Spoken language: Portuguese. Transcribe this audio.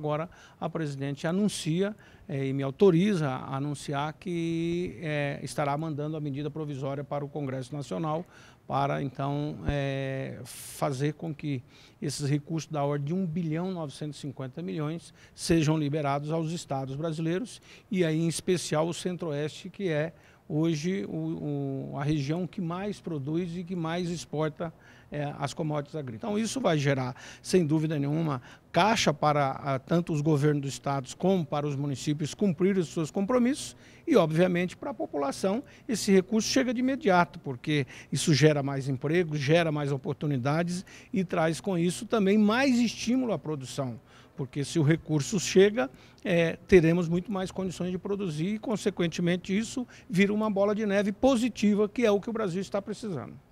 agora a presidente anuncia é, e me autoriza a anunciar que é, estará mandando a medida provisória para o Congresso Nacional para, então, é, fazer com que esses recursos da ordem de 1 bilhão 950 milhões sejam liberados aos estados brasileiros e aí, em especial, o Centro-Oeste, que é hoje o, o, a região que mais produz e que mais exporta é, as commodities agrícolas. Então, isso vai gerar, sem dúvida nenhuma, caixa para ah, tanto os governos dos estados como para os municípios cumprirem os seus compromissos e, obviamente, para a população esse recurso chega de imediato, porque isso gera mais emprego, gera mais oportunidades e traz com isso também mais estímulo à produção. Porque se o recurso chega, é, teremos muito mais condições de produzir e, consequentemente, isso vira uma bola de neve positiva, que é o que o Brasil está precisando.